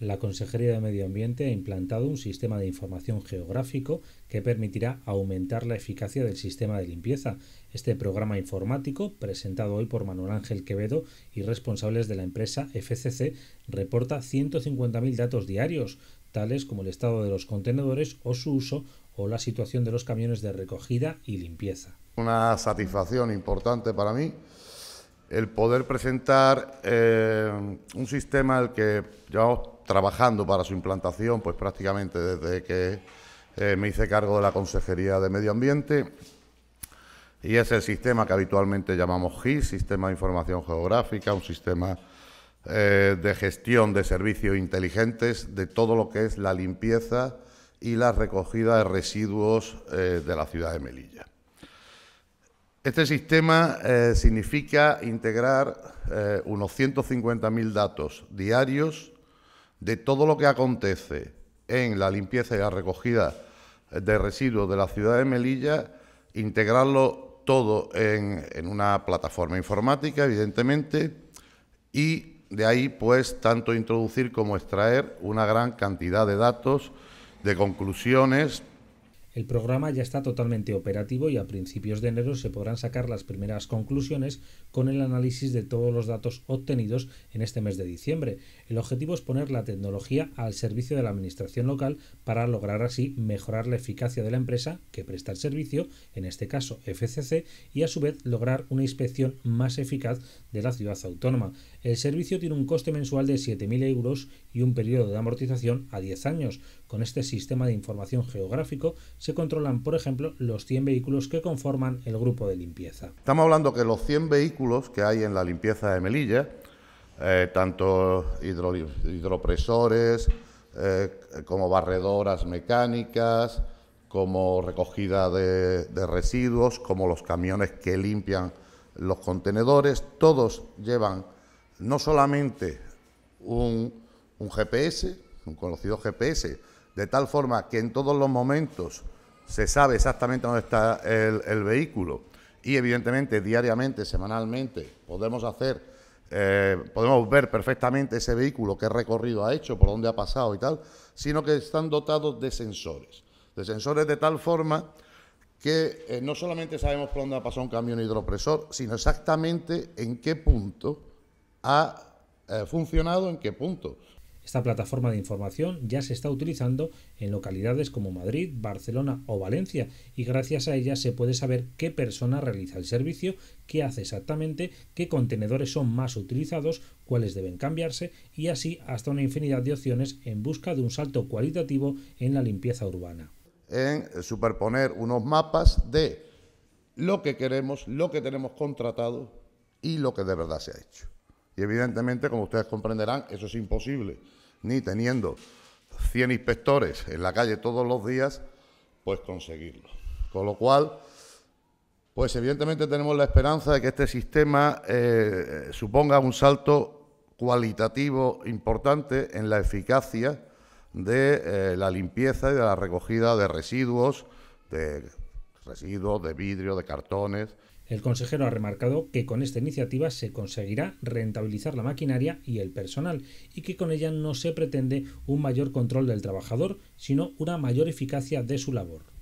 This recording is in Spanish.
la Consejería de Medio Ambiente ha implantado un sistema de información geográfico que permitirá aumentar la eficacia del sistema de limpieza. Este programa informático, presentado hoy por Manuel Ángel Quevedo y responsables de la empresa FCC, reporta 150.000 datos diarios, tales como el estado de los contenedores o su uso o la situación de los camiones de recogida y limpieza. Una satisfacción importante para mí el poder presentar eh, un sistema al que yo trabajando para su implantación pues prácticamente desde que eh, me hice cargo de la Consejería de Medio Ambiente y es el sistema que habitualmente llamamos GIS, Sistema de Información Geográfica, un sistema eh, de gestión de servicios inteligentes de todo lo que es la limpieza y la recogida de residuos eh, de la ciudad de Melilla. Este sistema significa integrar unos 150.000 datos diarios de todo lo que acontece en la limpieza y la recogida de residuos de la ciudad de Melilla, integrarlo todo en, una plataforma informática, evidentemente, y de ahí, pues, tanto introducir como extraer una gran cantidad de datos, de conclusiones, el programa ya está totalmente operativo y a principios de enero se podrán sacar las primeras conclusiones con el análisis de todos los datos obtenidos en este mes de diciembre. El objetivo es poner la tecnología al servicio de la administración local para lograr así mejorar la eficacia de la empresa que presta el servicio, en este caso FCC, y a su vez lograr una inspección más eficaz de la ciudad autónoma. El servicio tiene un coste mensual de 7.000 euros y un periodo de amortización a 10 años. Con este sistema de información geográfico se controlan, por ejemplo, los 100 vehículos que conforman el grupo de limpieza. Estamos hablando que los 100 vehículos que hay en la limpieza de Melilla, eh, tanto hidropresores eh, como barredoras mecánicas, como recogida de, de residuos, como los camiones que limpian los contenedores, todos llevan no solamente un, un, GPS, un conocido GPS, de tal forma que en todos los momentos se sabe exactamente dónde está el, vehículo y evidentemente diariamente, semanalmente, podemos hacer, eh, podemos ver perfectamente ese vehículo, qué recorrido ha hecho, por dónde ha pasado y tal, sino que están dotados de sensores, de sensores de tal forma que eh, no solamente sabemos por dónde ha pasado un camión hidropresor, sino exactamente en qué punto ha eh, funcionado, en qué punto. Esta plataforma de información ya se está utilizando en localidades como Madrid, Barcelona o Valencia y gracias a ella se puede saber qué persona realiza el servicio, qué hace exactamente, qué contenedores son más utilizados, cuáles deben cambiarse y así hasta una infinidad de opciones en busca de un salto cualitativo en la limpieza urbana. En eh, superponer unos mapas de lo que queremos, lo que tenemos contratado y lo que de verdad se ha hecho. Y evidentemente, como ustedes comprenderán, eso es imposible. Ni teniendo 100 inspectores en la calle todos los días, pues conseguirlo. Con lo cual, pues evidentemente tenemos la esperanza de que este sistema eh, suponga un salto cualitativo importante en la eficacia de eh, la limpieza y de la recogida de residuos, de residuos, de vidrio, de cartones, el consejero ha remarcado que con esta iniciativa se conseguirá rentabilizar la maquinaria y el personal y que con ella no se pretende un mayor control del trabajador, sino una mayor eficacia de su labor.